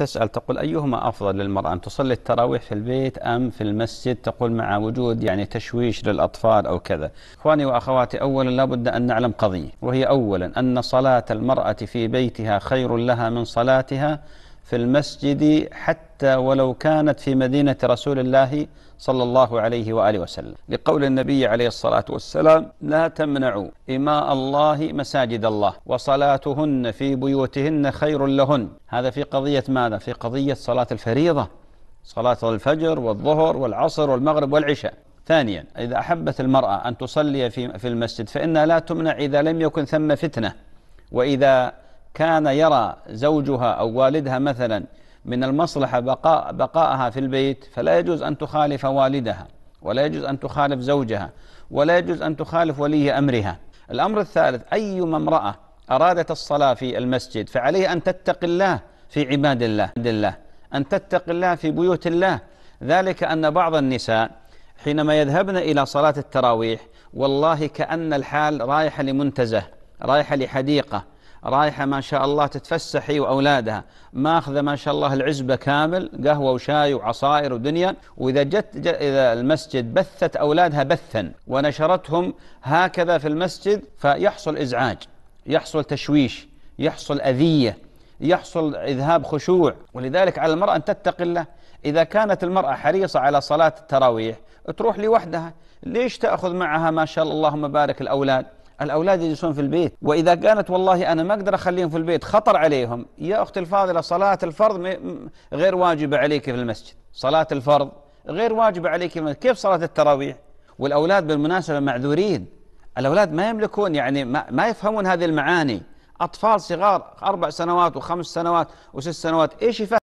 تسأل تقول أيهما أفضل للمرأة أن تصلي التراويح في البيت أم في المسجد تقول مع وجود يعني تشويش للأطفال أو كذا إخواني وأخواتي أولا لابد أن نعلم قضية وهي أولا أن صلاة المرأة في بيتها خير لها من صلاتها في المسجد حتى ولو كانت في مدينة رسول الله صلى الله عليه وآله وسلم لقول النبي عليه الصلاة والسلام لا تمنعوا إماء الله مساجد الله وصلاتهن في بيوتهن خير لهن هذا في قضية ماذا؟ في قضية صلاة الفريضة صلاة الفجر والظهر والعصر والمغرب والعشاء ثانيا إذا أحبت المرأة أن تصلي في في المسجد فإنها لا تمنع إذا لم يكن ثم فتنة وإذا كان يرى زوجها أو والدها مثلا من المصلحة بقاء بقاءها في البيت فلا يجوز أن تخالف والدها ولا يجوز أن تخالف زوجها ولا يجوز أن تخالف ولي أمرها الأمر الثالث أيما امرأة أرادت الصلاة في المسجد فعليه أن تتقي الله في عباد الله الله أن تتقي الله في بيوت الله ذلك أن بعض النساء حينما يذهبن إلى صلاة التراويح والله كأن الحال رايحة لمنتزه رايحة لحديقة رايحة ما شاء الله تتفسح هي وأولادها ماخذة ما شاء الله العزبة كامل قهوة وشاي وعصائر ودنيا وإذا جت, إذا المسجد بثت أولادها بثا ونشرتهم هكذا في المسجد فيحصل إزعاج يحصل تشويش يحصل أذية يحصل إذهاب خشوع ولذلك على المرأة أن تتقي الله إذا كانت المرأة حريصة على صلاة التراويح تروح لوحدها ليش تأخذ معها ما شاء الله اللهم بارك الأولاد الأولاد يجلسون في البيت وإذا كانت والله أنا ما أقدر أخليهم في البيت خطر عليهم يا أختي الفاضلة صلاة الفرض غير واجبة عليك في المسجد صلاة الفرض غير واجبة عليك في كيف صلاة التراويح والأولاد بالمناسبة معذورين الأولاد ما يملكون يعني ما, ما يفهمون هذه المعاني أطفال صغار أربع سنوات وخمس سنوات وست سنوات إيش يفهم